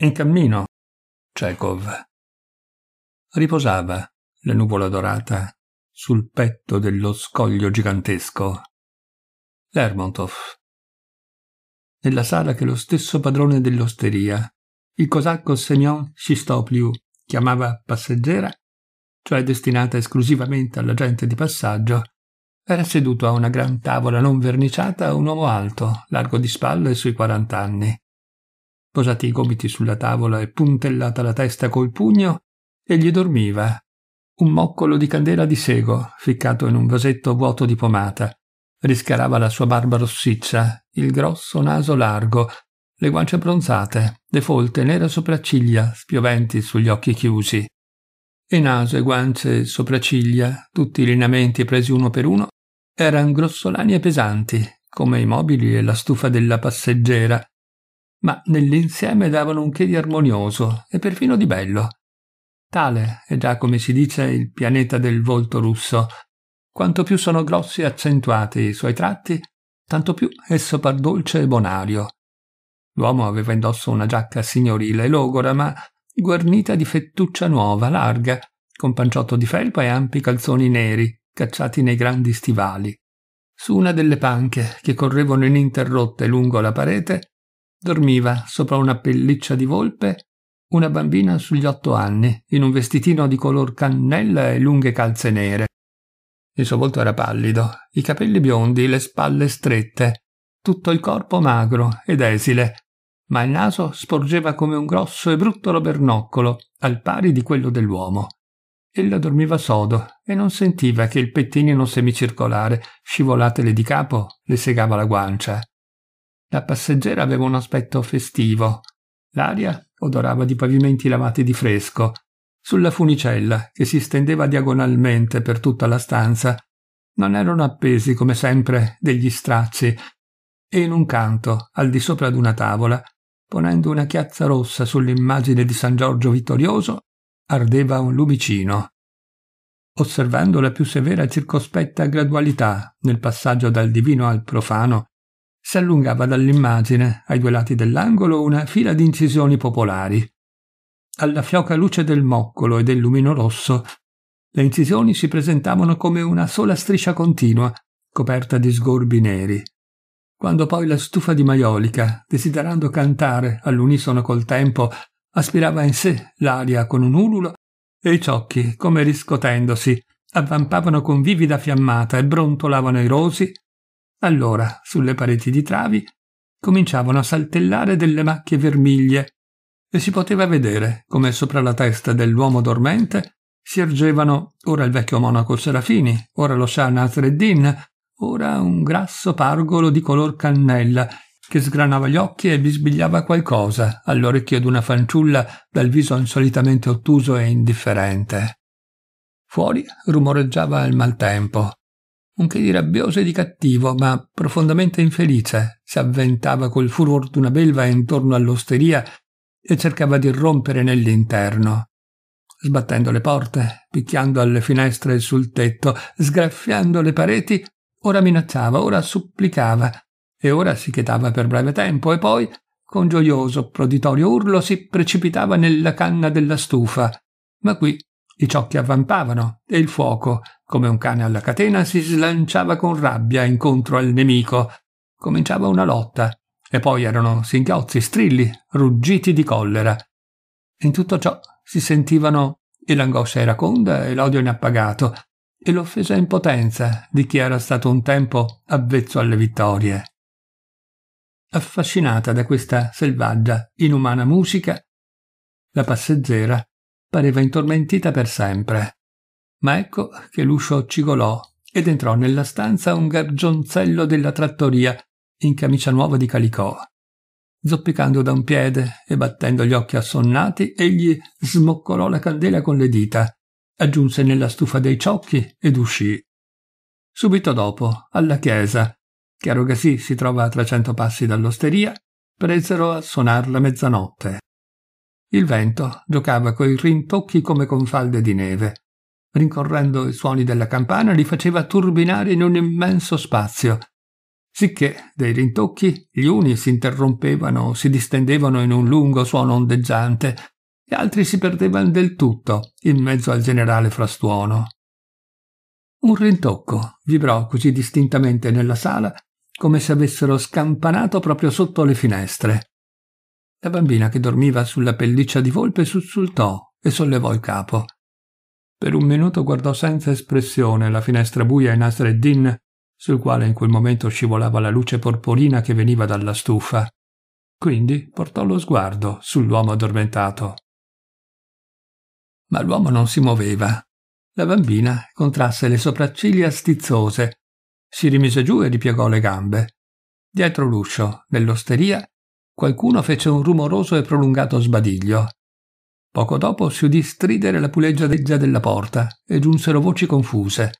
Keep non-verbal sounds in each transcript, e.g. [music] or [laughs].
In cammino, Chekhov. Riposava la nuvola dorata sul petto dello scoglio gigantesco. Lermontov. Nella sala che lo stesso padrone dell'osteria, il cosacco Semyon Shistopliu, chiamava passeggera, cioè destinata esclusivamente alla gente di passaggio, era seduto a una gran tavola non verniciata un uomo alto, largo di spalle e sui quarant'anni, posati i gomiti sulla tavola e puntellata la testa col pugno, egli dormiva. Un moccolo di candela di sego, ficcato in un vasetto vuoto di pomata, rischiarava la sua barba rossiccia, il grosso naso largo, le guance bronzate, le folte nere sopracciglia spioventi sugli occhi chiusi. E naso e guance e sopracciglia, tutti i lineamenti presi uno per uno, erano grossolani e pesanti, come i mobili e la stufa della passeggera, ma nell'insieme davano un che di armonioso e perfino di bello. Tale è già come si dice il pianeta del volto russo. Quanto più sono grossi e accentuati i suoi tratti, tanto più esso par dolce e bonario. L'uomo aveva indosso una giacca signorile e logora, ma guarnita di fettuccia nuova, larga, con panciotto di felpa e ampi calzoni neri, cacciati nei grandi stivali. Su una delle panche che correvano ininterrotte lungo la parete Dormiva sopra una pelliccia di volpe una bambina sugli otto anni, in un vestitino di color cannella e lunghe calze nere. Il suo volto era pallido, i capelli biondi, le spalle strette, tutto il corpo magro ed esile, ma il naso sporgeva come un grosso e brutto robernoccolo al pari di quello dell'uomo. Ella dormiva sodo e non sentiva che il pettinino semicircolare, scivolatele di capo, le segava la guancia. La passeggera aveva un aspetto festivo. L'aria odorava di pavimenti lavati di fresco. Sulla funicella, che si stendeva diagonalmente per tutta la stanza, non erano appesi, come sempre, degli stracci, e in un canto, al di sopra d'una tavola, ponendo una chiazza rossa sull'immagine di San Giorgio Vittorioso, ardeva un lumicino. Osservando la più severa e circospetta gradualità nel passaggio dal divino al profano, si allungava dall'immagine, ai due lati dell'angolo, una fila di incisioni popolari. Alla fioca luce del moccolo e del lumino rosso, le incisioni si presentavano come una sola striscia continua, coperta di sgorbi neri. Quando poi la stufa di maiolica, desiderando cantare all'unisono col tempo, aspirava in sé l'aria con un ululo, e i ciocchi, come riscotendosi, avvampavano con vivida fiammata e brontolavano i rosi, allora, sulle pareti di travi, cominciavano a saltellare delle macchie vermiglie e si poteva vedere come sopra la testa dell'uomo dormente si ergevano ora il vecchio monaco Serafini, ora lo Shah Nasreddin, ora un grasso pargolo di color cannella che sgranava gli occhi e bisbigliava qualcosa all'orecchio d'una fanciulla dal viso insolitamente ottuso e indifferente. Fuori rumoreggiava il maltempo un che di rabbioso e di cattivo, ma profondamente infelice, s'avventava col furor d'una belva intorno all'osteria e cercava di rompere nell'interno, sbattendo le porte, picchiando alle finestre e sul tetto, sgraffiando le pareti, ora minacciava, ora supplicava, e ora si chetava per breve tempo e poi, con gioioso proditorio urlo, si precipitava nella canna della stufa. Ma qui i ciocchi avvampavano e il fuoco come un cane alla catena si slanciava con rabbia incontro al nemico. Cominciava una lotta, e poi erano singhiozzi, strilli, ruggiti di collera. In tutto ciò si sentivano e l'angoscia iraconda e l'odio inappagato, e l'offesa impotenza di chi era stato un tempo avvezzo alle vittorie. Affascinata da questa selvaggia, inumana musica, la passeggera pareva intormentita per sempre. Ma ecco che l'uscio cigolò ed entrò nella stanza un gargionzello della trattoria in camicia nuova di calicò. Zoppicando da un piede e battendo gli occhi assonnati, egli smoccolò la candela con le dita, aggiunse nella stufa dei ciocchi ed uscì. Subito dopo, alla chiesa, che a Rogasì si trova a 300 passi dall'osteria, presero a suonar la mezzanotte. Il vento giocava coi rintocchi come con falde di neve rincorrendo i suoni della campana, li faceva turbinare in un immenso spazio, sicché dei rintocchi gli uni si interrompevano, o si distendevano in un lungo suono ondeggiante, e altri si perdevano del tutto in mezzo al generale frastuono. Un rintocco vibrò così distintamente nella sala come se avessero scampanato proprio sotto le finestre. La bambina che dormiva sulla pelliccia di volpe sussultò e sollevò il capo. Per un minuto guardò senza espressione la finestra buia in Asreddin, sul quale in quel momento scivolava la luce porporina che veniva dalla stufa. Quindi portò lo sguardo sull'uomo addormentato. Ma l'uomo non si muoveva. La bambina contrasse le sopracciglia stizzose, si rimise giù e ripiegò le gambe. Dietro l'uscio, nell'osteria, qualcuno fece un rumoroso e prolungato sbadiglio. Poco dopo si udì stridere la puleggiadeggia della porta e giunsero voci confuse.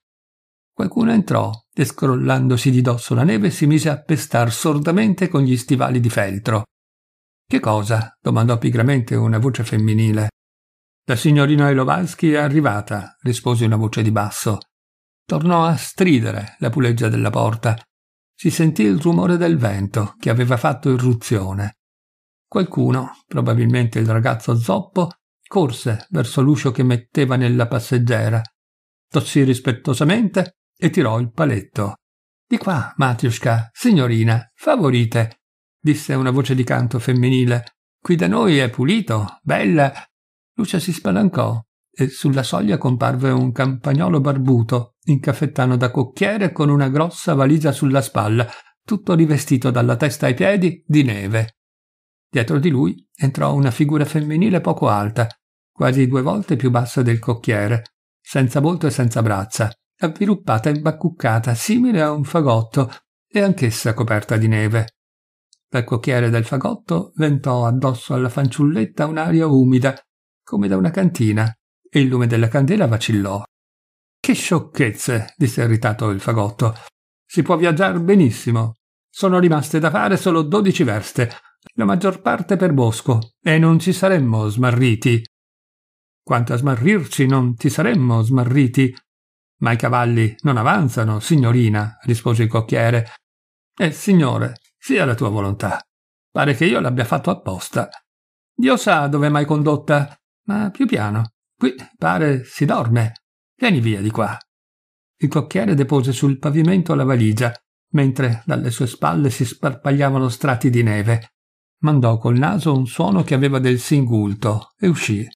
Qualcuno entrò e scrollandosi di dosso la neve si mise a pestar sordamente con gli stivali di feltro. Che cosa? domandò pigramente una voce femminile. La signorina Ilovalsky è arrivata, rispose una voce di basso. Tornò a stridere la puleggia della porta. Si sentì il rumore del vento che aveva fatto irruzione. Qualcuno, probabilmente il ragazzo zoppo, corse verso l'uscio che metteva nella passeggera, tossì rispettosamente e tirò il paletto. Di qua, Matiushka, signorina, favorite, disse una voce di canto femminile. Qui da noi è pulito, bella. Lucia si spalancò e sulla soglia comparve un campagnolo barbuto, in caffettano da cocchiere con una grossa valigia sulla spalla, tutto rivestito dalla testa ai piedi di neve. Dietro di lui entrò una figura femminile poco alta, quasi due volte più bassa del cocchiere, senza volto e senza braccia, avviluppata e imbacuccata, simile a un fagotto, e anch'essa coperta di neve. Dal cocchiere del fagotto ventò addosso alla fanciulletta un'aria umida, come da una cantina, e il lume della candela vacillò. Che sciocchezze, disse irritato il fagotto. Si può viaggiare benissimo. Sono rimaste da fare solo dodici verste, la maggior parte per bosco, e non ci saremmo smarriti. Quanto a smarrirci, non ci saremmo smarriti. Ma i cavalli non avanzano, signorina, rispose il cocchiere. E signore, sia la tua volontà. Pare che io l'abbia fatto apposta. Dio sa dove m'hai condotta, ma più piano. Qui pare si dorme. Vieni via di qua. Il cocchiere depose sul pavimento la valigia, mentre dalle sue spalle si sparpagliavano strati di neve mandò col naso un suono che aveva del singulto e uscì.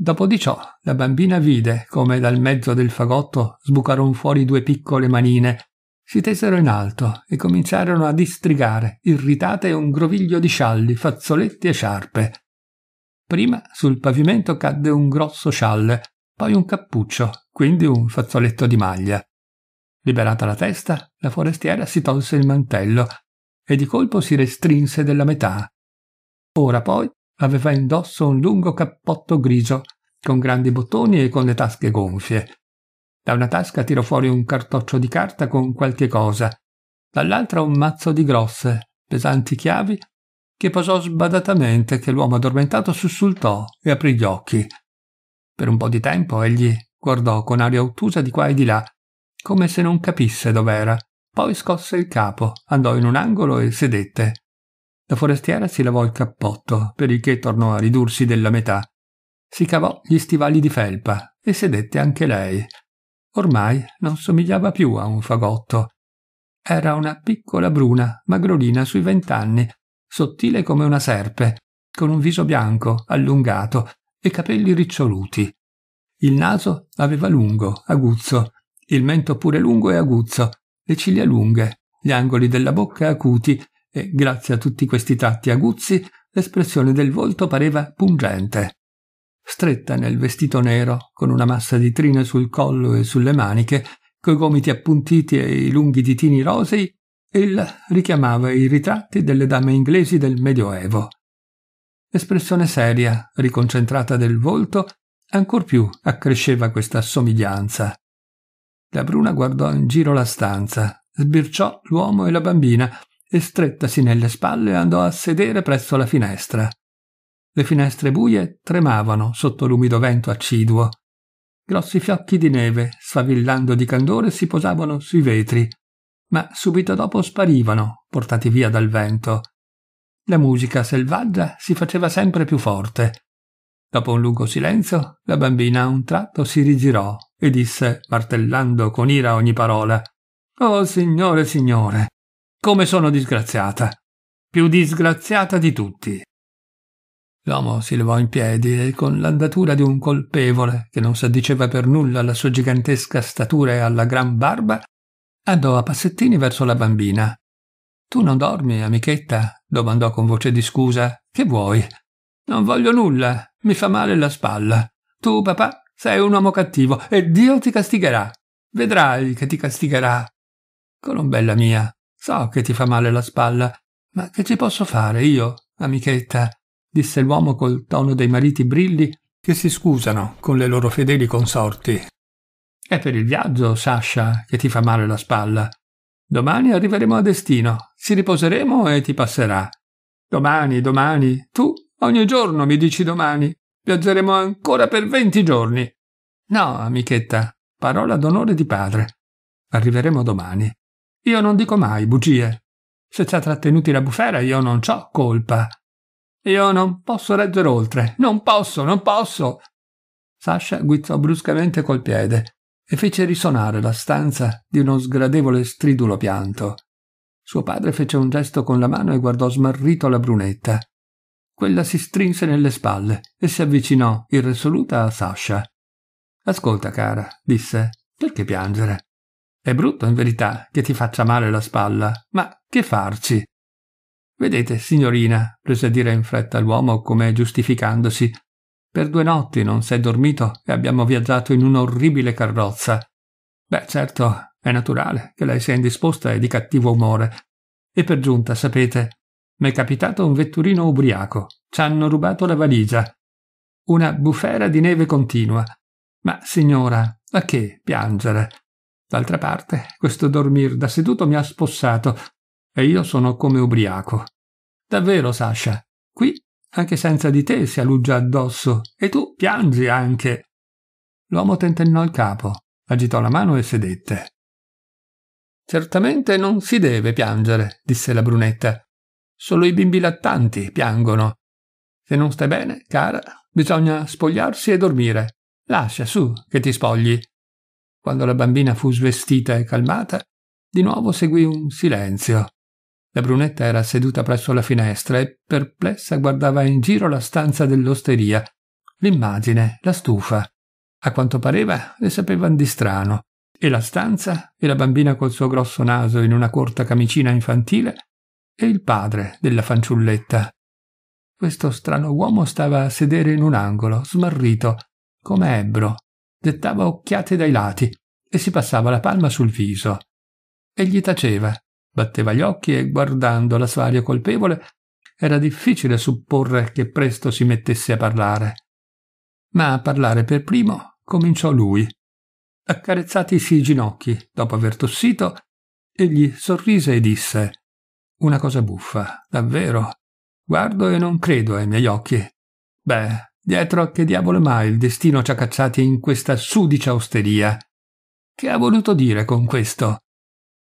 Dopo di ciò la bambina vide come dal mezzo del fagotto sbucarono fuori due piccole manine, si tesero in alto e cominciarono a distrigare, irritate, un groviglio di scialli, fazzoletti e sciarpe. Prima sul pavimento cadde un grosso scialle, poi un cappuccio, quindi un fazzoletto di maglia. Liberata la testa, la forestiera si tolse il mantello e di colpo si restrinse della metà. Ora poi aveva indosso un lungo cappotto grigio, con grandi bottoni e con le tasche gonfie. Da una tasca tirò fuori un cartoccio di carta con qualche cosa, dall'altra un mazzo di grosse, pesanti chiavi, che posò sbadatamente che l'uomo addormentato sussultò e aprì gli occhi. Per un po' di tempo egli guardò con aria ottusa di qua e di là, come se non capisse dov'era. Poi scosse il capo, andò in un angolo e sedette. La forestiera si lavò il cappotto, per il che tornò a ridursi della metà. Si cavò gli stivali di felpa e sedette anche lei. Ormai non somigliava più a un fagotto. Era una piccola bruna, magrolina sui vent'anni, sottile come una serpe, con un viso bianco, allungato e capelli riccioluti. Il naso aveva lungo, aguzzo, il mento pure lungo e aguzzo, le ciglia lunghe, gli angoli della bocca acuti e, grazie a tutti questi tratti aguzzi, l'espressione del volto pareva pungente. Stretta nel vestito nero, con una massa di trine sul collo e sulle maniche, coi gomiti appuntiti e i lunghi ditini rosei, ella richiamava i ritratti delle dame inglesi del Medioevo. L'espressione seria, riconcentrata del volto, ancor più accresceva questa somiglianza. La Bruna guardò in giro la stanza, sbirciò l'uomo e la bambina e strettasi nelle spalle andò a sedere presso la finestra. Le finestre buie tremavano sotto l'umido vento aciduo. Grossi fiocchi di neve, sfavillando di candore, si posavano sui vetri, ma subito dopo sparivano, portati via dal vento. La musica selvaggia si faceva sempre più forte. Dopo un lungo silenzio, la bambina a un tratto si rigirò e disse, martellando con ira ogni parola, Oh signore, signore, come sono disgraziata, più disgraziata di tutti. L'uomo si levò in piedi e con l'andatura di un colpevole, che non s'addiceva per nulla alla sua gigantesca statura e alla gran barba, andò a passettini verso la bambina. Tu non dormi, amichetta? domandò con voce di scusa. Che vuoi? Non voglio nulla, mi fa male la spalla. Tu, papà? Sei un uomo cattivo e Dio ti castigherà. Vedrai che ti castigherà. Colombella mia, so che ti fa male la spalla, ma che ci posso fare io, amichetta? disse l'uomo col tono dei mariti brilli che si scusano con le loro fedeli consorti. È per il viaggio, Sasha, che ti fa male la spalla. Domani arriveremo a destino, ci riposeremo e ti passerà. Domani, domani, tu ogni giorno mi dici domani. Viaggeremo ancora per venti giorni. No, amichetta, parola d'onore di padre. Arriveremo domani. Io non dico mai bugie. Se ci ha trattenuti la bufera io non ho colpa. Io non posso reggere oltre. Non posso, non posso. Sasha guizzò bruscamente col piede e fece risonare la stanza di uno sgradevole stridulo pianto. Suo padre fece un gesto con la mano e guardò smarrito la brunetta. Quella si strinse nelle spalle e si avvicinò, irresoluta, a Sasha. Ascolta, cara, disse, perché piangere? È brutto, in verità, che ti faccia male la spalla, ma che farci? Vedete, signorina, prese a dire in fretta l'uomo come giustificandosi, per due notti non s'è dormito e abbiamo viaggiato in un'orribile carrozza. Beh, certo, è naturale che lei sia indisposta e di cattivo umore. E per giunta, sapete, M'è capitato un vetturino ubriaco. Ci hanno rubato la valigia. Una bufera di neve continua. Ma signora, a che piangere? D'altra parte, questo dormir da seduto mi ha spossato e io sono come ubriaco. Davvero, Sasha, qui anche senza di te si alluggia addosso e tu piangi anche. L'uomo tentennò il capo, agitò la mano e sedette. Certamente non si deve piangere, disse la brunetta. Solo i bimbi lattanti piangono. Se non stai bene, cara, bisogna spogliarsi e dormire. Lascia su che ti spogli. Quando la bambina fu svestita e calmata, di nuovo seguì un silenzio. La brunetta era seduta presso la finestra e perplessa guardava in giro la stanza dell'osteria, l'immagine, la stufa. A quanto pareva le sapevano di strano. E la stanza e la bambina col suo grosso naso in una corta camicina infantile e il padre della fanciulletta. Questo strano uomo stava a sedere in un angolo, smarrito, come ebbro, dettava occhiate dai lati e si passava la palma sul viso. Egli taceva, batteva gli occhi e guardando la sua aria colpevole era difficile supporre che presto si mettesse a parlare. Ma a parlare per primo cominciò lui. Accarezzatisi i ginocchi dopo aver tossito, egli sorrise e disse una cosa buffa, davvero. Guardo e non credo ai miei occhi. Beh, dietro a che diavolo mai il destino ci ha cacciati in questa sudicia osteria? Che ha voluto dire con questo?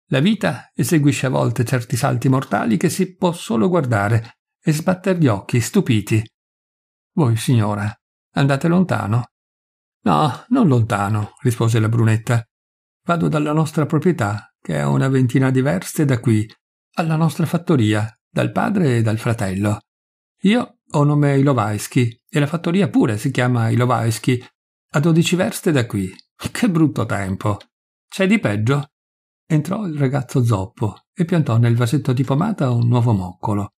La vita eseguisce a volte certi salti mortali che si può solo guardare e sbatter gli occhi stupiti. Voi, signora, andate lontano? No, non lontano, rispose la brunetta. Vado dalla nostra proprietà, che è una ventina di verste da qui, alla nostra fattoria, dal padre e dal fratello. Io ho nome Ilovaischi e la fattoria pure si chiama Ilovaischi, a dodici verste da qui. [laughs] Che brutto tempo! C'è di peggio? Entrò il ragazzo zoppo e piantò nel vasetto di pomata un nuovo moccolo.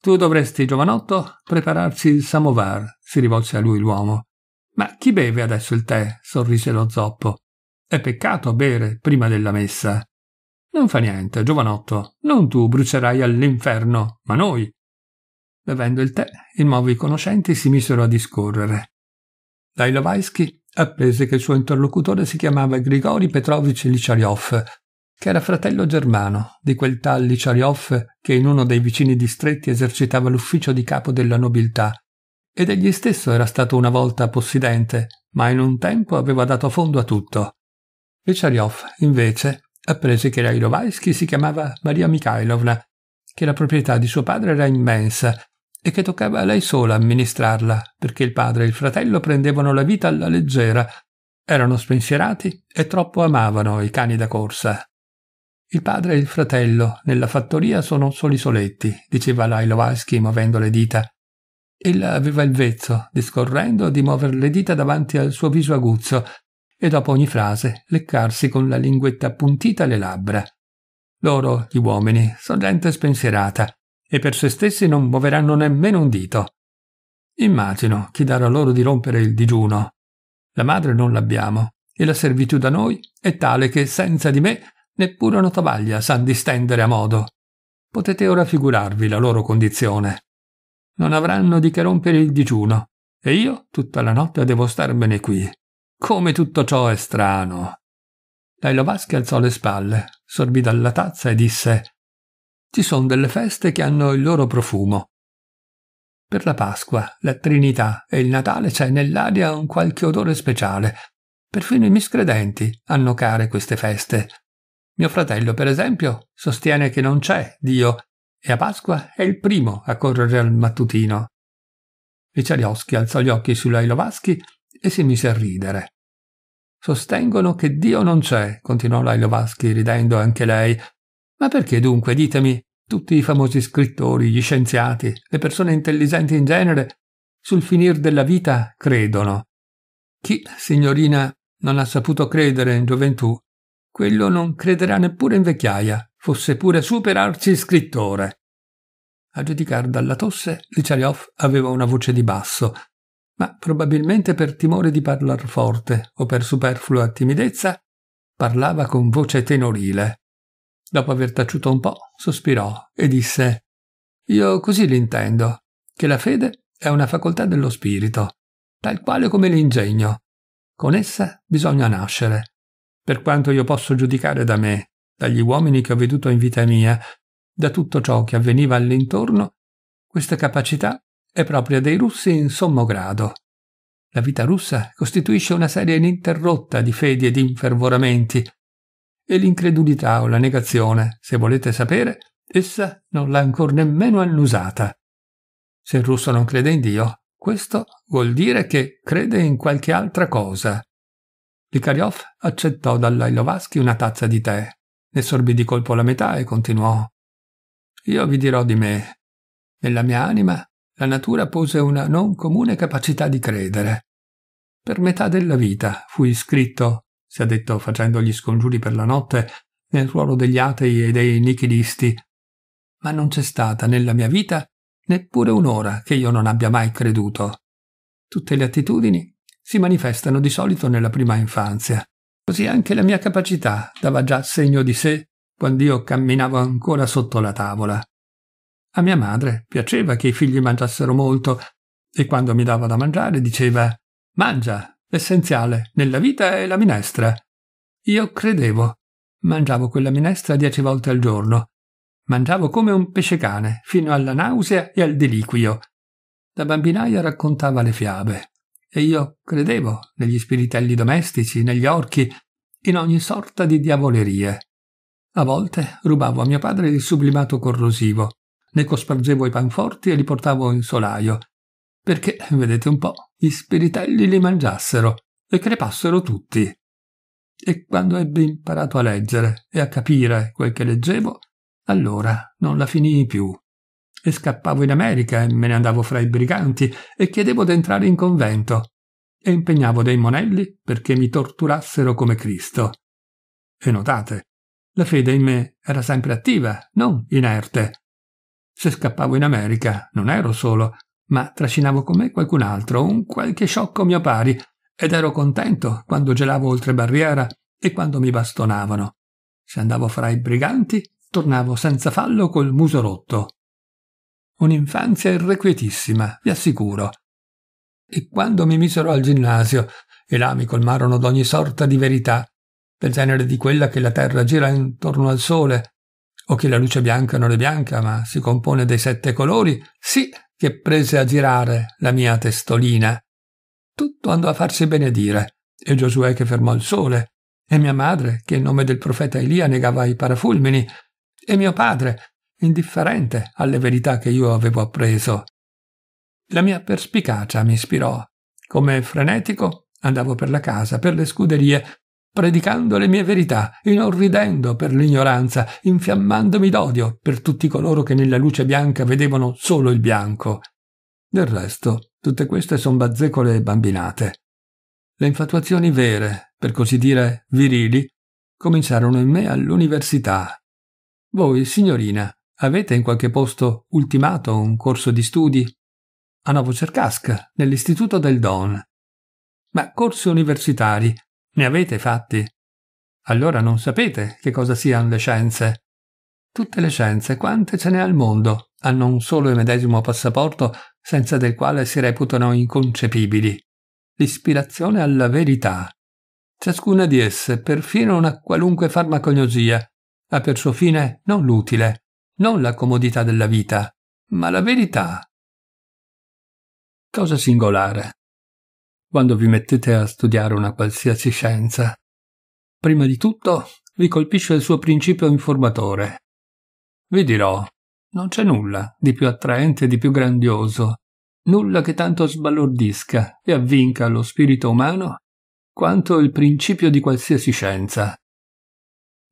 Tu dovresti, giovanotto, prepararci il samovar, si rivolse a lui l'uomo. Ma chi beve adesso il tè? sorrise lo zoppo. È peccato bere prima della messa. Non fa niente, giovanotto, non tu brucerai all'inferno, ma noi. Bevendo il tè, i nuovi conoscenti si misero a discorrere. Dai Lovaischi apprese che il suo interlocutore si chiamava Grigori Petrovich Licharioff, che era fratello germano di quel tal Licharioff che in uno dei vicini distretti esercitava l'ufficio di capo della nobiltà, ed egli stesso era stato una volta possidente, ma in un tempo aveva dato fondo a tutto. Licharioff, invece, apprese che la Ilovaisky si chiamava Maria Mikhailovna, che la proprietà di suo padre era immensa e che toccava a lei sola amministrarla, perché il padre e il fratello prendevano la vita alla leggera, erano spensierati e troppo amavano i cani da corsa. Il padre e il fratello nella fattoria sono soli soletti, diceva la Ilovaisky muovendo le dita. Ella aveva il vezzo, discorrendo, di muover le dita davanti al suo viso aguzzo e dopo ogni frase leccarsi con la linguetta appuntita le labbra. Loro, gli uomini, sono gente spensierata e per se stessi non muoveranno nemmeno un dito. Immagino chi darà loro di rompere il digiuno. La madre non l'abbiamo e la servitù da noi è tale che senza di me neppure una tovaglia san distendere a modo. Potete ora figurarvi la loro condizione. Non avranno di che rompere il digiuno e io tutta la notte devo starmene qui. Come tutto ciò è strano. Lailo Vaschi alzò le spalle, sorbì dalla tazza e disse Ci sono delle feste che hanno il loro profumo. Per la Pasqua, la Trinità e il Natale c'è nell'aria un qualche odore speciale. Perfino i miscredenti hanno care queste feste. Mio fratello, per esempio, sostiene che non c'è Dio e a Pasqua è il primo a correre al mattutino. Viciarioschi alzò gli occhi su Lailovaschi e si mise a ridere. Sostengono che Dio non c'è, continuò Lailovaschi ridendo anche lei. Ma perché dunque, ditemi, tutti i famosi scrittori, gli scienziati, le persone intelligenti in genere, sul finir della vita credono. Chi, signorina, non ha saputo credere in gioventù, quello non crederà neppure in vecchiaia, fosse pure superarci scrittore. A giudicar dalla tosse, Lichariov aveva una voce di basso ma probabilmente per timore di parlar forte o per superflua timidezza, parlava con voce tenorile. Dopo aver taciuto un po', sospirò e disse Io così l'intendo, che la fede è una facoltà dello spirito, tal quale come l'ingegno. Con essa bisogna nascere. Per quanto io posso giudicare da me, dagli uomini che ho veduto in vita mia, da tutto ciò che avveniva all'intorno, questa capacità è propria dei russi in sommo grado. La vita russa costituisce una serie ininterrotta di fedi e di infervoramenti, e l'incredulità o la negazione, se volete sapere, essa non l'ha ancor nemmeno annusata. Se il russo non crede in Dio, questo vuol dire che crede in qualche altra cosa. Likariov accettò dalla Ilovaschi una tazza di tè, ne sorbì di colpo la metà e continuò. Io vi dirò di me. Nella mia anima la natura pose una non comune capacità di credere. Per metà della vita fu iscritto, si è detto facendo gli scongiuri per la notte, nel ruolo degli atei e dei nichilisti, ma non c'è stata nella mia vita neppure un'ora che io non abbia mai creduto. Tutte le attitudini si manifestano di solito nella prima infanzia. Così anche la mia capacità dava già segno di sé quando io camminavo ancora sotto la tavola. A mia madre piaceva che i figli mangiassero molto e quando mi dava da mangiare diceva Mangia, l'essenziale nella vita è la minestra. Io credevo. Mangiavo quella minestra dieci volte al giorno. Mangiavo come un pesce cane, fino alla nausea e al deliquio. Da bambinaia raccontava le fiabe. E io credevo negli spiritelli domestici, negli orchi, in ogni sorta di diavolerie. A volte rubavo a mio padre il sublimato corrosivo ne cospargevo i panforti e li portavo in solaio, perché, vedete un po', gli spiritelli li mangiassero e crepassero tutti. E quando ebbi imparato a leggere e a capire quel che leggevo, allora non la finii più. E scappavo in America e me ne andavo fra i briganti e chiedevo d'entrare in convento e impegnavo dei monelli perché mi torturassero come Cristo. E notate, la fede in me era sempre attiva, non inerte, se scappavo in America non ero solo, ma trascinavo con me qualcun altro, un qualche sciocco mio pari, ed ero contento quando gelavo oltre barriera e quando mi bastonavano. Se andavo fra i briganti, tornavo senza fallo col muso rotto. Un'infanzia irrequietissima, vi assicuro. E quando mi misero al ginnasio, e là mi colmarono d'ogni sorta di verità, del genere di quella che la terra gira intorno al sole, o che la luce bianca non è bianca, ma si compone dei sette colori? Sì, che prese a girare la mia testolina. Tutto andò a farsi benedire, e Giosuè che fermò il sole, e mia madre che in nome del profeta Elia negava i parafulmini, e mio padre, indifferente alle verità che io avevo appreso. La mia perspicacia mi ispirò. Come frenetico andavo per la casa, per le scuderie, predicando le mie verità, inorridendo per l'ignoranza, infiammandomi d'odio per tutti coloro che nella luce bianca vedevano solo il bianco. Del resto, tutte queste son bazzecole e bambinate. Le infatuazioni vere, per così dire virili, cominciarono in me all'università. Voi, signorina, avete in qualche posto ultimato un corso di studi? A Novo Cercasca, nell'Istituto del Don. Ma corsi universitari ne avete fatti? Allora non sapete che cosa siano le scienze. Tutte le scienze, quante ce n'è al mondo, hanno un solo e medesimo passaporto senza del quale si reputano inconcepibili. L'ispirazione alla verità. Ciascuna di esse, perfino una qualunque farmacognosia, ha per suo fine non l'utile, non la comodità della vita, ma la verità. Cosa singolare quando vi mettete a studiare una qualsiasi scienza. Prima di tutto vi colpisce il suo principio informatore. Vi dirò, non c'è nulla di più attraente e di più grandioso, nulla che tanto sbalordisca e avvinca lo spirito umano quanto il principio di qualsiasi scienza.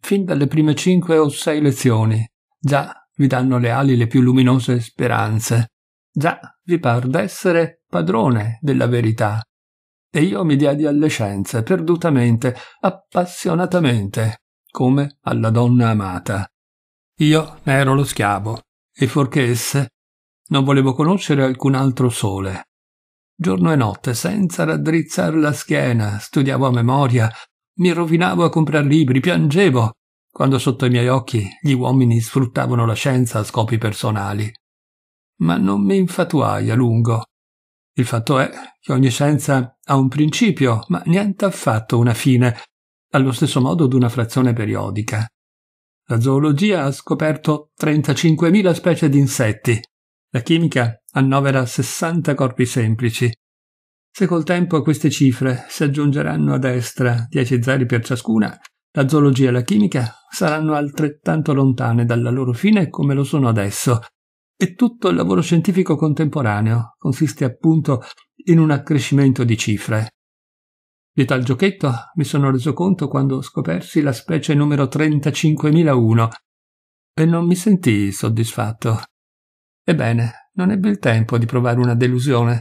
Fin dalle prime cinque o sei lezioni, già vi danno le ali le più luminose speranze, già vi par d'essere padrone della verità, e io mi diedi alle scienze, perdutamente, appassionatamente, come alla donna amata. Io ne ero lo schiavo, e fuorché esse, non volevo conoscere alcun altro sole. Giorno e notte, senza raddrizzar la schiena, studiavo a memoria, mi rovinavo a comprar libri, piangevo, quando sotto i miei occhi gli uomini sfruttavano la scienza a scopi personali. Ma non mi infatuai a lungo, il fatto è che ogni scienza ha un principio, ma niente affatto una fine, allo stesso modo d'una frazione periodica. La zoologia ha scoperto 35.000 specie di insetti, la chimica annovera 60 corpi semplici. Se col tempo queste cifre si aggiungeranno a destra 10 zeri per ciascuna, la zoologia e la chimica saranno altrettanto lontane dalla loro fine come lo sono adesso, e tutto il lavoro scientifico contemporaneo consiste appunto in un accrescimento di cifre. Di tal giochetto mi sono reso conto quando scopersi la specie numero 35001 e non mi sentii soddisfatto. Ebbene, non ebbe il tempo di provare una delusione,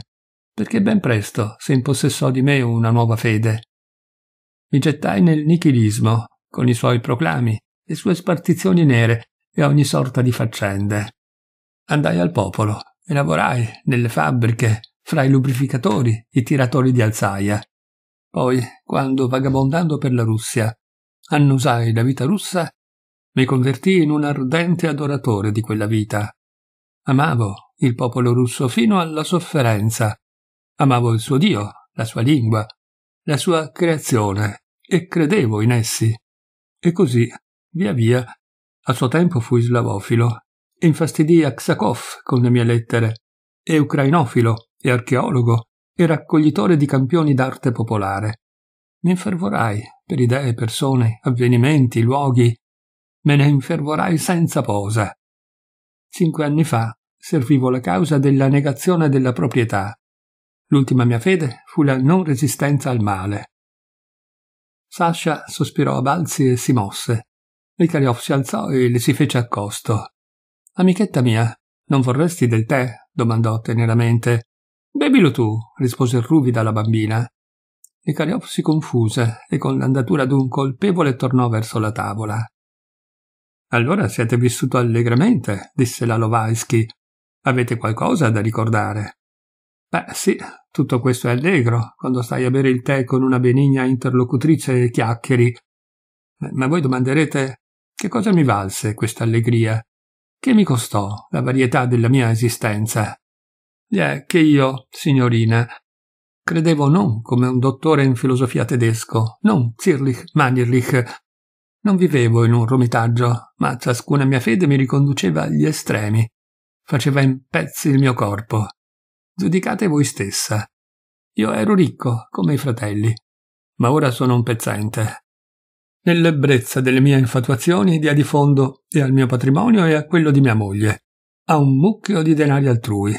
perché ben presto si impossessò di me una nuova fede. Mi gettai nel nichilismo, con i suoi proclami, le sue spartizioni nere e ogni sorta di faccende. Andai al popolo e lavorai nelle fabbriche, fra i lubrificatori, i tiratori di alzaia. Poi, quando vagabondando per la Russia, annusai la vita russa, mi convertii in un ardente adoratore di quella vita. Amavo il popolo russo fino alla sofferenza. Amavo il suo Dio, la sua lingua, la sua creazione, e credevo in essi. E così, via via, a suo tempo fui slavofilo infastidì Aksakov con le mie lettere. È ucrainofilo, e archeologo, e raccoglitore di campioni d'arte popolare. Ne infervorai per idee, persone, avvenimenti, luoghi. Me ne infervorai senza posa. Cinque anni fa servivo la causa della negazione della proprietà. L'ultima mia fede fu la non resistenza al male. Sasha sospirò a balzi e si mosse. Ricariò si alzò e le si fece accosto. Amichetta mia, non vorresti del tè? domandò teneramente. Bevilo tu, rispose ruvida la bambina. E Cariop si confuse e con l'andatura d'un colpevole tornò verso la tavola. Allora siete vissuto allegramente, disse la Lovaischi. Avete qualcosa da ricordare? Beh, sì, tutto questo è allegro, quando stai a bere il tè con una benigna interlocutrice e chiacchieri. Eh, ma voi domanderete che cosa mi valse questa allegria? che mi costò la varietà della mia esistenza. È che io, signorina, credevo non come un dottore in filosofia tedesco, non Zirlich Manierlich. Non vivevo in un romitaggio, ma ciascuna mia fede mi riconduceva agli estremi, faceva in pezzi il mio corpo. Giudicate voi stessa. Io ero ricco, come i fratelli, ma ora sono un pezzente. Nell'ebbrezza delle mie infatuazioni dia di fondo e al mio patrimonio e a quello di mia moglie, a un mucchio di denari altrui.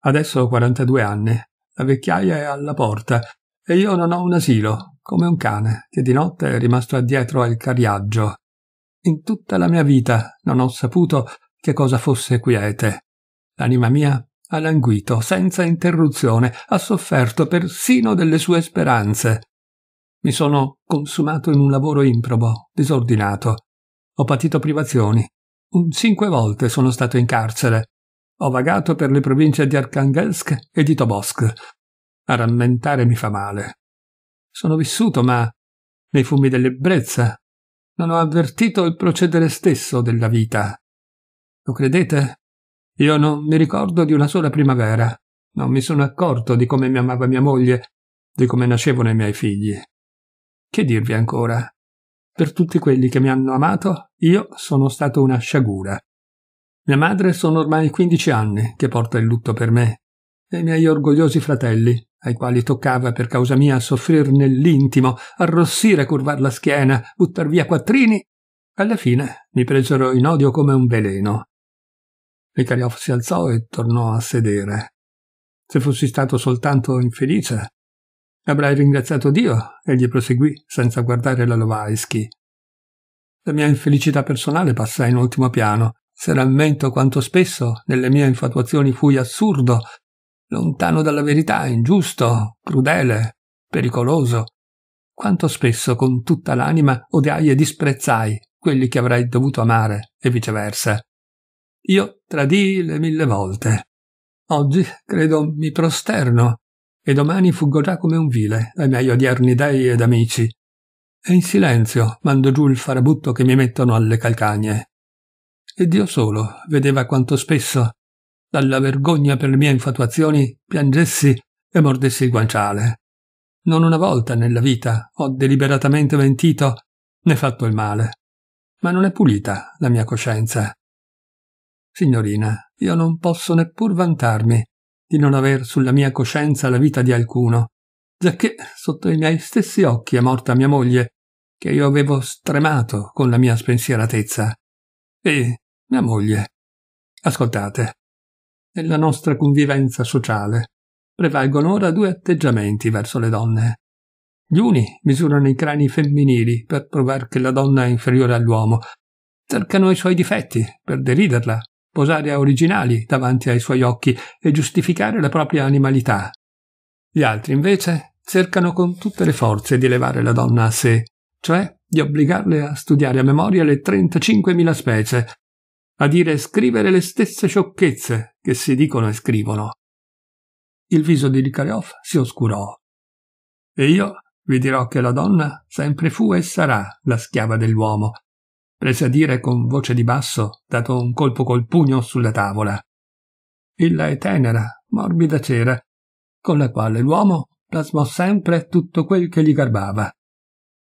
Adesso ho 42 anni, la vecchiaia è alla porta e io non ho un asilo, come un cane che di notte è rimasto addietro al cariaggio. In tutta la mia vita non ho saputo che cosa fosse quiete. L'anima mia ha languito senza interruzione, ha sofferto persino delle sue speranze. Mi sono consumato in un lavoro improbo, disordinato. Ho patito privazioni. Un cinque volte sono stato in carcere. Ho vagato per le province di Arkhangelsk e di Tobosk. A rammentare mi fa male. Sono vissuto, ma nei fumi dell'ebbrezza. Non ho avvertito il procedere stesso della vita. Lo credete? Io non mi ricordo di una sola primavera. Non mi sono accorto di come mi amava mia moglie, di come nascevano i miei figli. Che dirvi ancora? Per tutti quelli che mi hanno amato, io sono stato una sciagura. Mia madre sono ormai 15 anni che porta il lutto per me, e i miei orgogliosi fratelli, ai quali toccava per causa mia soffrir nell'intimo, arrossire, curvar la schiena, buttar via quattrini, alla fine mi presero in odio come un veleno. Mikhailov si alzò e tornò a sedere. Se fossi stato soltanto infelice, Avrai ringraziato Dio, egli proseguì senza guardare la Lovaisky. La mia infelicità personale passa in ultimo piano. Se rammento quanto spesso, nelle mie infatuazioni, fui assurdo, lontano dalla verità, ingiusto, crudele, pericoloso. Quanto spesso, con tutta l'anima, odiai e disprezzai quelli che avrei dovuto amare, e viceversa. Io tradii le mille volte. Oggi credo mi prosterno e domani fuggo già come un vile ai miei odierni dei ed amici. E in silenzio mando giù il farabutto che mi mettono alle calcagne. E Dio solo vedeva quanto spesso, dalla vergogna per le mie infatuazioni, piangessi e mordessi il guanciale. Non una volta nella vita ho deliberatamente mentito né fatto il male, ma non è pulita la mia coscienza. Signorina, io non posso neppur vantarmi di non aver sulla mia coscienza la vita di alcuno, giacché sotto i miei stessi occhi è morta mia moglie, che io avevo stremato con la mia spensieratezza. E mia moglie. Ascoltate, nella nostra convivenza sociale prevalgono ora due atteggiamenti verso le donne. Gli uni misurano i crani femminili per provare che la donna è inferiore all'uomo, cercano i suoi difetti per deriderla posare originali davanti ai suoi occhi e giustificare la propria animalità. Gli altri, invece, cercano con tutte le forze di levare la donna a sé, cioè di obbligarle a studiare a memoria le 35.000 specie, a dire e scrivere le stesse sciocchezze che si dicono e scrivono. Il viso di Likariov si oscurò. E io vi dirò che la donna sempre fu e sarà la schiava dell'uomo, prese a dire con voce di basso, dato un colpo col pugno sulla tavola. Ella è tenera, morbida cera, con la quale l'uomo plasmò sempre tutto quel che gli garbava.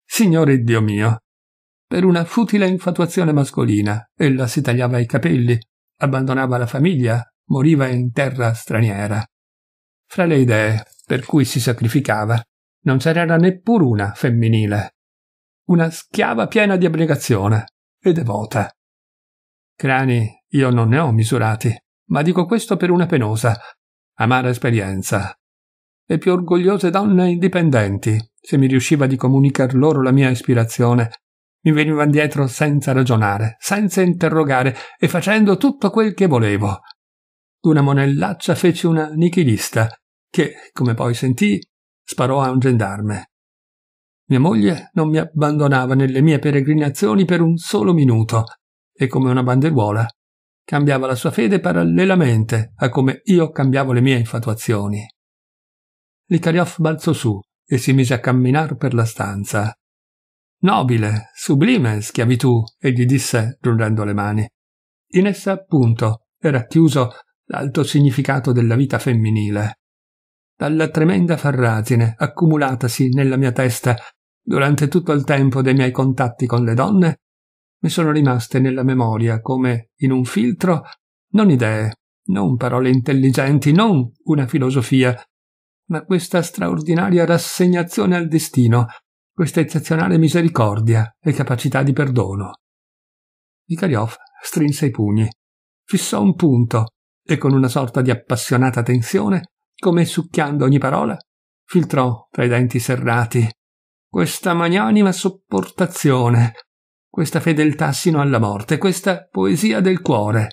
Signore Dio mio! Per una futile infatuazione mascolina, ella si tagliava i capelli, abbandonava la famiglia, moriva in terra straniera. Fra le idee per cui si sacrificava non c'era neppure una femminile. Una schiava piena di abnegazione, e devota. Crani io non ne ho misurati, ma dico questo per una penosa, amara esperienza. Le più orgogliose donne indipendenti, se mi riusciva di comunicar loro la mia ispirazione, mi venivano dietro senza ragionare, senza interrogare e facendo tutto quel che volevo. D'una monellaccia feci una nichilista, che, come poi sentii, sparò a un gendarme. Mia moglie non mi abbandonava nelle mie peregrinazioni per un solo minuto e come una banderuola cambiava la sua fede parallelamente a come io cambiavo le mie infatuazioni. Licarioff balzò su e si mise a camminare per la stanza. Nobile, sublime schiavitù, egli disse, giungendo le mani. In essa appunto era chiuso l'alto significato della vita femminile. Dalla tremenda farragine accumulatasi nella mia testa Durante tutto il tempo dei miei contatti con le donne mi sono rimaste nella memoria come in un filtro non idee, non parole intelligenti, non una filosofia, ma questa straordinaria rassegnazione al destino, questa eccezionale misericordia e capacità di perdono. Vikariov strinse i pugni, fissò un punto e con una sorta di appassionata tensione, come succhiando ogni parola, filtrò tra i denti serrati questa magnanima sopportazione, questa fedeltà sino alla morte, questa poesia del cuore.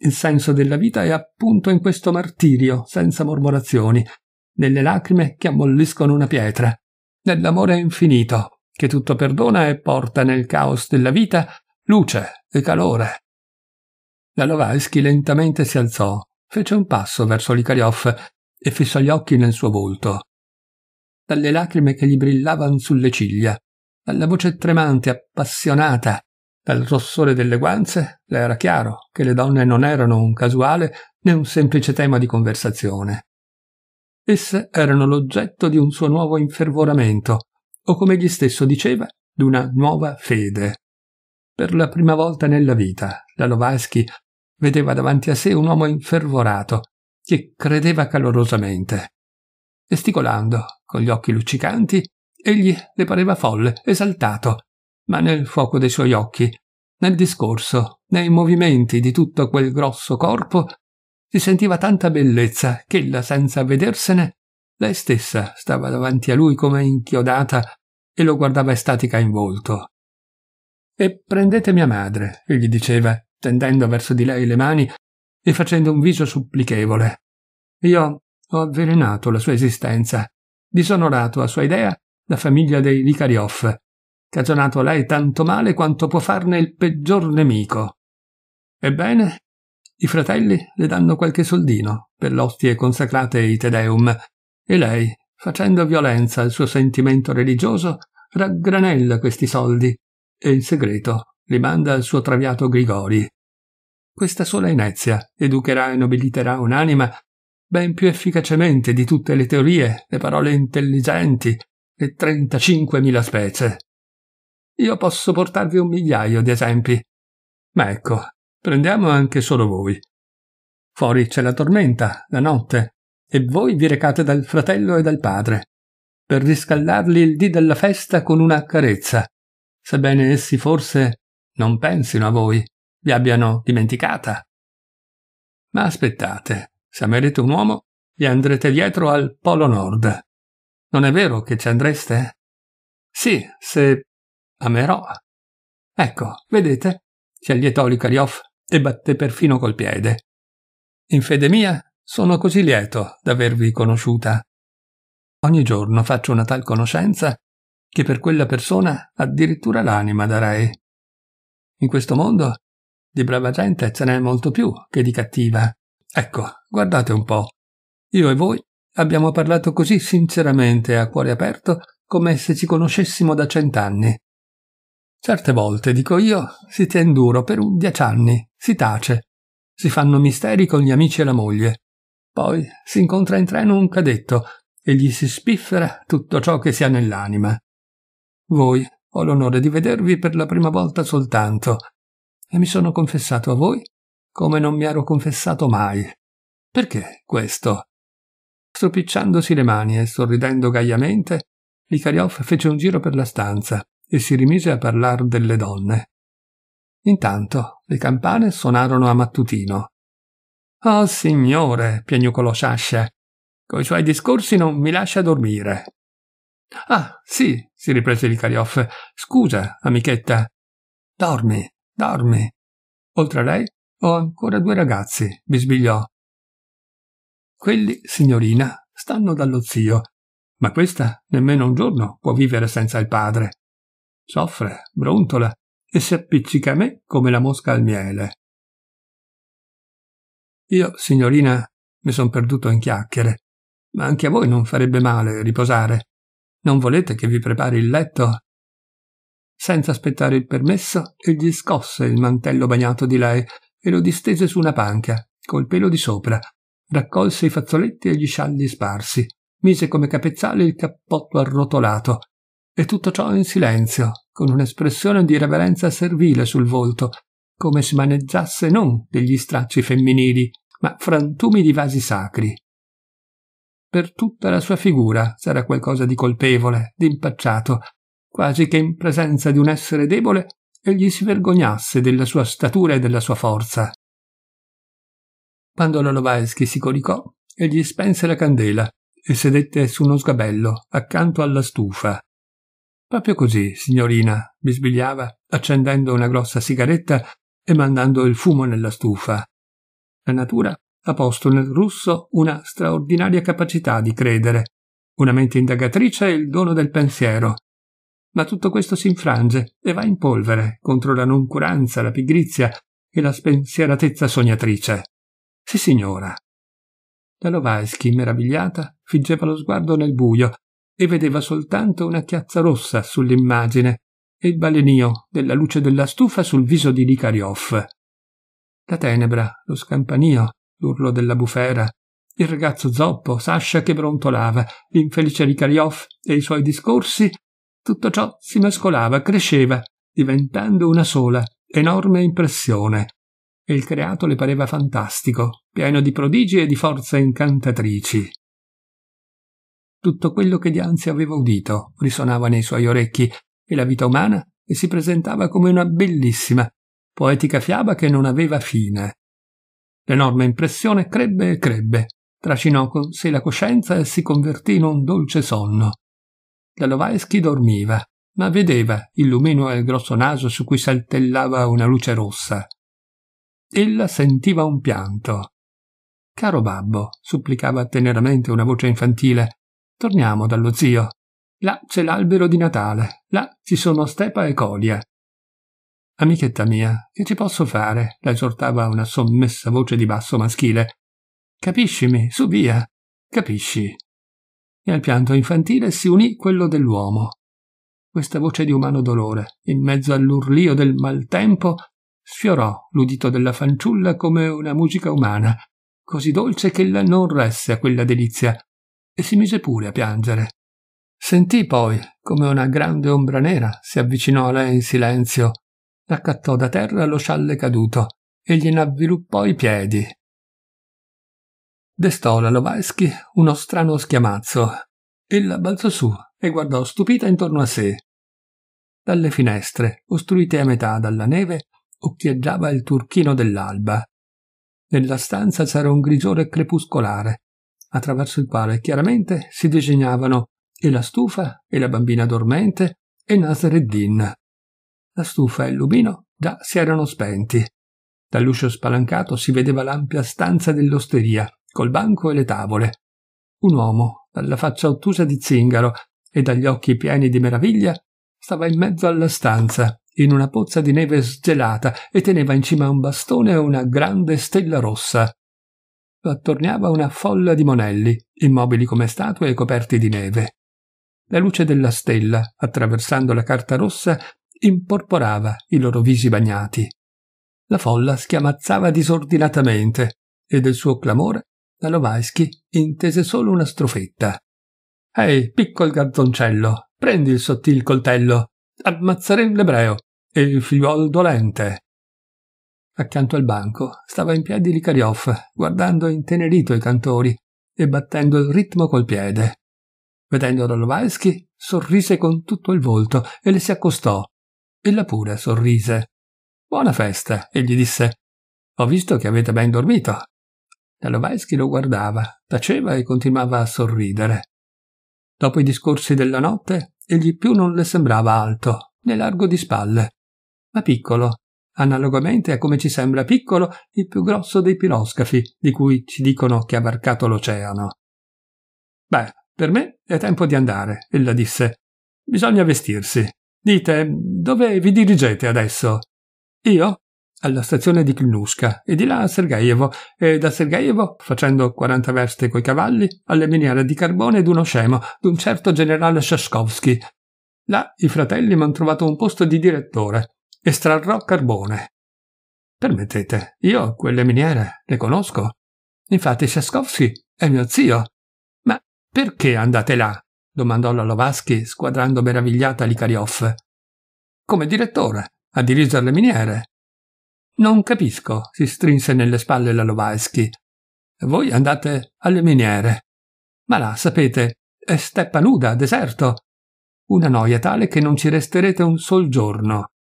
Il senso della vita è appunto in questo martirio, senza mormorazioni, nelle lacrime che ammolliscono una pietra, nell'amore infinito, che tutto perdona e porta nel caos della vita luce e calore. La Lovalsky lentamente si alzò, fece un passo verso Likariov e fissò gli occhi nel suo volto dalle lacrime che gli brillavano sulle ciglia, dalla voce tremante, appassionata, dal rossore delle guance, le era chiaro che le donne non erano un casuale né un semplice tema di conversazione. Esse erano l'oggetto di un suo nuovo infervoramento, o come egli stesso diceva, d'una nuova fede. Per la prima volta nella vita, la Lovaschi vedeva davanti a sé un uomo infervorato, che credeva calorosamente. Gesticolando, con gli occhi luccicanti, egli le pareva folle, esaltato, ma nel fuoco dei suoi occhi, nel discorso, nei movimenti di tutto quel grosso corpo, si sentiva tanta bellezza che ella, senza avvedersene, lei stessa stava davanti a lui come inchiodata e lo guardava estatica in volto. E prendete mia madre, gli diceva, tendendo verso di lei le mani e facendo un viso supplichevole. Io ho avvelenato la sua esistenza disonorato a sua idea la famiglia dei Vicarioff, cagionato a lei tanto male quanto può farne il peggior nemico. Ebbene, i fratelli le danno qualche soldino per l'ostie consacrate ai Tedeum, e lei, facendo violenza al suo sentimento religioso, raggranella questi soldi e il segreto li manda al suo traviato Grigori. Questa sola inezia educherà e nobiliterà un'anima ben più efficacemente di tutte le teorie, le parole intelligenti, le 35.000 specie. Io posso portarvi un migliaio di esempi. Ma ecco, prendiamo anche solo voi. Fuori c'è la tormenta, la notte, e voi vi recate dal fratello e dal padre, per riscaldarli il dì della festa con una carezza, sebbene essi forse non pensino a voi, vi abbiano dimenticata. Ma aspettate, se amerete un uomo, gli andrete dietro al Polo Nord. Non è vero che ci andreste? Sì, se amerò. Ecco, vedete? Si allietò Likarioff e batté perfino col piede. In fede mia, sono così lieto d'avervi conosciuta. Ogni giorno faccio una tal conoscenza che per quella persona addirittura l'anima darei. In questo mondo di brava gente ce n'è molto più che di cattiva. Ecco, guardate un po'. Io e voi abbiamo parlato così sinceramente a cuore aperto come se ci conoscessimo da cent'anni. Certe volte, dico io, si tien duro per un dieci anni, si tace, si fanno misteri con gli amici e la moglie. Poi si incontra in treno un cadetto e gli si spiffera tutto ciò che si ha nell'anima. Voi ho l'onore di vedervi per la prima volta soltanto e mi sono confessato a voi come non mi ero confessato mai. Perché questo? Stropicciandosi le mani e sorridendo gaiamente, Icariov fece un giro per la stanza e si rimise a parlar delle donne. Intanto le campane suonarono a mattutino. Oh signore, piagnucolò Sciascia, coi suoi discorsi non mi lascia dormire. Ah, sì, si riprese Likarioff. Scusa, amichetta. Dormi, dormi. Oltre a lei ho ancora due ragazzi, bisbigliò. Quelli, signorina, stanno dallo zio, ma questa nemmeno un giorno può vivere senza il padre. Soffre, brontola e si appiccica a me come la mosca al miele. Io, signorina, mi son perduto in chiacchiere, ma anche a voi non farebbe male riposare. Non volete che vi prepari il letto? Senza aspettare il permesso, egli scosse il mantello bagnato di lei e lo distese su una panca, col pelo di sopra, raccolse i fazzoletti e gli scialli sparsi, mise come capezzale il cappotto arrotolato, e tutto ciò in silenzio, con un'espressione di reverenza servile sul volto, come se maneggiasse non degli stracci femminili, ma frantumi di vasi sacri. Per tutta la sua figura c'era qualcosa di colpevole, d'impacciato, quasi che in presenza di un essere debole egli si vergognasse della sua statura e della sua forza. Quando Lolovaeschi si coricò, egli spense la candela e sedette su uno sgabello accanto alla stufa. Proprio così, signorina, bisbigliava, accendendo una grossa sigaretta e mandando il fumo nella stufa. La natura ha posto nel russo una straordinaria capacità di credere, una mente indagatrice e il dono del pensiero, ma tutto questo si infrange e va in polvere contro la noncuranza, la pigrizia e la spensieratezza sognatrice. Sì, signora. La Lovaeschi, meravigliata, figgeva lo sguardo nel buio e vedeva soltanto una chiazza rossa sull'immagine e il balenio della luce della stufa sul viso di Likarioff. La tenebra, lo scampanio, l'urlo della bufera, il ragazzo zoppo, Sasha che brontolava, l'infelice Likarioff e i suoi discorsi tutto ciò si mescolava, cresceva, diventando una sola, enorme impressione. E il creato le pareva fantastico, pieno di prodigi e di forze incantatrici. Tutto quello che dianzi aveva udito risonava nei suoi orecchi, e la vita umana e si presentava come una bellissima, poetica fiaba che non aveva fine. L'enorme impressione crebbe e crebbe, trascinò con sé la coscienza e si convertì in un dolce sonno, Ialovaeschi dormiva, ma vedeva il lumino e il grosso naso su cui saltellava una luce rossa. Ella sentiva un pianto. Caro babbo, supplicava teneramente una voce infantile, torniamo dallo zio. Là c'è l'albero di Natale, là ci sono stepa e colia. Amichetta mia, che ci posso fare? la esortava una sommessa voce di basso maschile. Capiscimi, su via. Capisci, e al pianto infantile si unì quello dell'uomo. Questa voce di umano dolore, in mezzo all'urlio del maltempo, sfiorò l'udito della fanciulla come una musica umana, così dolce che ch'ella non resse a quella delizia, e si mise pure a piangere. Sentì poi come una grande ombra nera si avvicinò a lei in silenzio, raccattò da terra lo scialle caduto e gliene avviluppò i piedi, Destò la Lovalsky uno strano schiamazzo. Ella balzò su e guardò stupita intorno a sé. Dalle finestre, ostruite a metà dalla neve, occhieggiava il turchino dell'alba. Nella stanza c'era un grigiore crepuscolare, attraverso il quale chiaramente si disegnavano e la stufa e la bambina dormente e Nasreddin. La stufa e il lumino già si erano spenti. Dall'uscio spalancato si vedeva l'ampia stanza dell'osteria, col banco e le tavole. Un uomo, dalla faccia ottusa di zingaro e dagli occhi pieni di meraviglia, stava in mezzo alla stanza, in una pozza di neve sgelata, e teneva in cima a un bastone una grande stella rossa. Lo attorniava una folla di monelli, immobili come statue e coperti di neve. La luce della stella, attraversando la carta rossa, imporporava i loro visi bagnati. La folla schiamazzava disordinatamente e del suo clamore la Novaischi intese solo una strofetta. Ehi, piccol garzoncello, prendi il sottil coltello, ammazzare l'ebreo e il figliuol dolente. Accanto al banco stava in piedi Licarioff, guardando intenerito i cantori e battendo il ritmo col piede. Vedendo Lovaischi, sorrise con tutto il volto e le si accostò. Ella pure sorrise. Buona festa, egli disse. Ho visto che avete ben dormito. Ialovaisky lo guardava, taceva e continuava a sorridere. Dopo i discorsi della notte, egli più non le sembrava alto, né largo di spalle, ma piccolo, analogamente a come ci sembra piccolo il più grosso dei piroscafi di cui ci dicono che ha varcato l'oceano. Beh, per me è tempo di andare, ella disse. Bisogna vestirsi. Dite, dove vi dirigete adesso? Io? alla stazione di Klinuska e di là a Sergaievo e da Sergaievo, facendo 40 verste coi cavalli, alle miniere di carbone d'uno scemo, d'un certo generale Shashkovsky. Là i fratelli m'hanno trovato un posto di direttore Estrarrò carbone. Permettete, io quelle miniere le conosco. Infatti Shashkovsky è mio zio. Ma perché andate là? domandò la Lovaschi, squadrando meravigliata Likariov. Come direttore, a dirigere le miniere, non capisco, si strinse nelle spalle la Lovaeschi. Voi andate alle miniere. Ma là, sapete, è steppa nuda, deserto. Una noia tale che non ci resterete un sol giorno.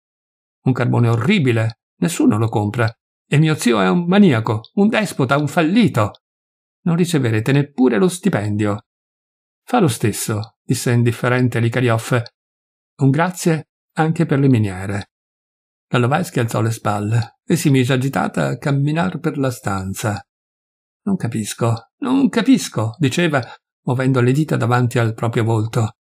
Un carbone orribile, nessuno lo compra. E mio zio è un maniaco, un despota, un fallito. Non riceverete neppure lo stipendio. Fa lo stesso, disse indifferente Licarioff. Un grazie anche per le miniere. La Lovai alzò le spalle e si mise agitata a camminare per la stanza. Non capisco, non capisco, diceva, muovendo le dita davanti al proprio volto.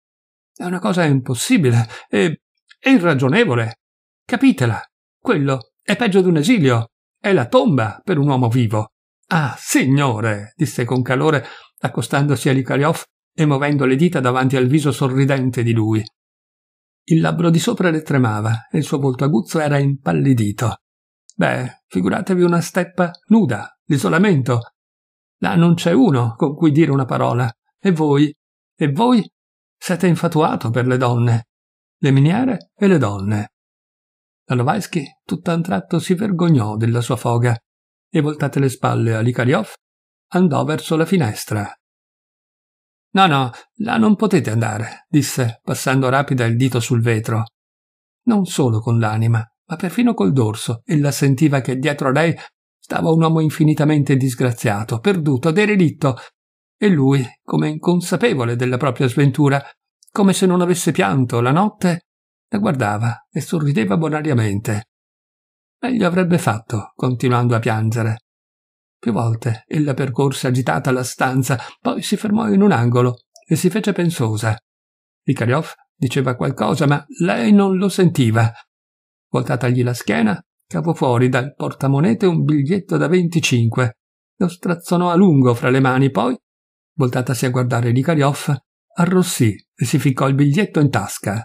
È una cosa impossibile e è irragionevole. Capitela, quello è peggio di un esilio, è la tomba per un uomo vivo. Ah, signore, disse con calore, accostandosi a Likariov e muovendo le dita davanti al viso sorridente di lui. Il labbro di sopra le tremava e il suo volto aguzzo era impallidito. Beh, figuratevi una steppa nuda, l'isolamento. Là non c'è uno con cui dire una parola. E voi? E voi? Siete infatuato per le donne. Le miniere e le donne. La Lovaischi tutt'a un tratto si vergognò della sua foga e voltate le spalle a Likariov andò verso la finestra. No, no, là non potete andare, disse, passando rapida il dito sul vetro. Non solo con l'anima, ma perfino col dorso, ella sentiva che dietro a lei stava un uomo infinitamente disgraziato, perduto, derelitto, e lui, come inconsapevole della propria sventura, come se non avesse pianto la notte, la guardava e sorrideva bonariamente. Meglio avrebbe fatto, continuando a piangere. Più volte ella percorse agitata la stanza, poi si fermò in un angolo e si fece pensosa. Ricariov diceva qualcosa, ma lei non lo sentiva. Voltatagli la schiena, cavò fuori dal portamonete un biglietto da 25. Lo strazzonò a lungo fra le mani, poi, voltatasi a guardare Ricariov, arrossì e si ficcò il biglietto in tasca.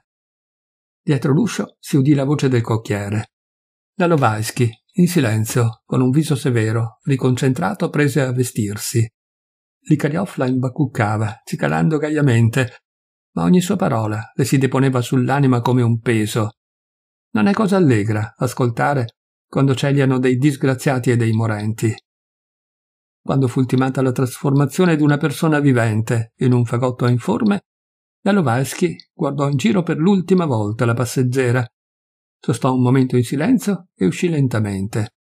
Dietro l'uscio si udì la voce del cocchiere. Da Lovaischi, in silenzio, con un viso severo, riconcentrato, prese a vestirsi. Licarioff la imbacuccava, cicalando gaiamente, ma ogni sua parola le si deponeva sull'anima come un peso. Non è cosa allegra ascoltare quando celiano dei disgraziati e dei morenti. Quando fu ultimata la trasformazione di una persona vivente in un fagotto informe, la Lovalsky guardò in giro per l'ultima volta la passeggera Sostò un momento in silenzio e uscì lentamente.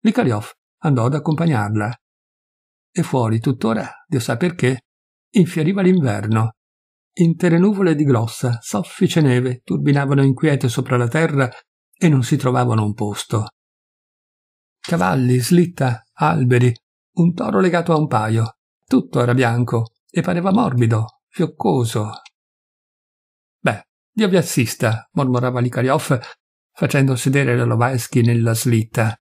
Likariov andò ad accompagnarla. E fuori tuttora, Dio sa perché, infioriva l'inverno. Intere nuvole di grossa, soffice neve turbinavano inquiete sopra la terra e non si trovavano un posto. Cavalli, slitta, alberi, un toro legato a un paio. Tutto era bianco e pareva morbido, fioccoso. Beh, Dio vi assista, mormorava Likariov facendo sedere la Lovaisky nella slitta.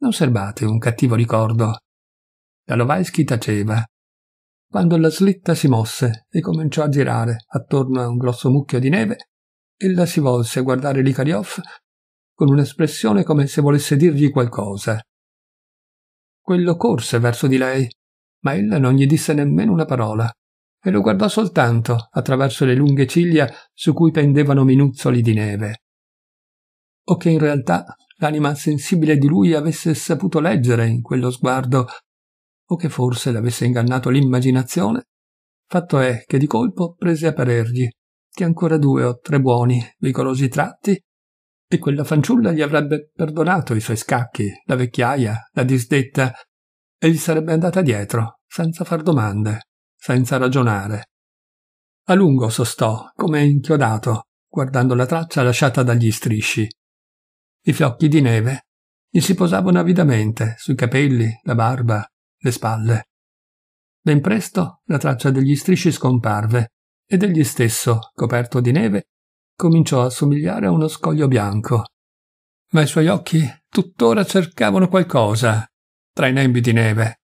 Non serbate un cattivo ricordo. La Lovaisky taceva. Quando la slitta si mosse e cominciò a girare attorno a un grosso mucchio di neve, ella si volse a guardare Likariov con un'espressione come se volesse dirgli qualcosa. Quello corse verso di lei, ma ella non gli disse nemmeno una parola e lo guardò soltanto attraverso le lunghe ciglia su cui pendevano minuzzoli di neve o che in realtà l'anima sensibile di lui avesse saputo leggere in quello sguardo, o che forse l'avesse ingannato l'immaginazione. Fatto è che di colpo prese a parergli che ancora due o tre buoni, vigorosi tratti, e quella fanciulla gli avrebbe perdonato i suoi scacchi, la vecchiaia, la disdetta, e gli sarebbe andata dietro, senza far domande, senza ragionare. A lungo sostò, come inchiodato, guardando la traccia lasciata dagli strisci i fiocchi di neve gli si posavano avidamente sui capelli, la barba, le spalle. Ben presto la traccia degli strisci scomparve ed egli stesso, coperto di neve, cominciò a somigliare a uno scoglio bianco. Ma i suoi occhi tuttora cercavano qualcosa tra i nembi di neve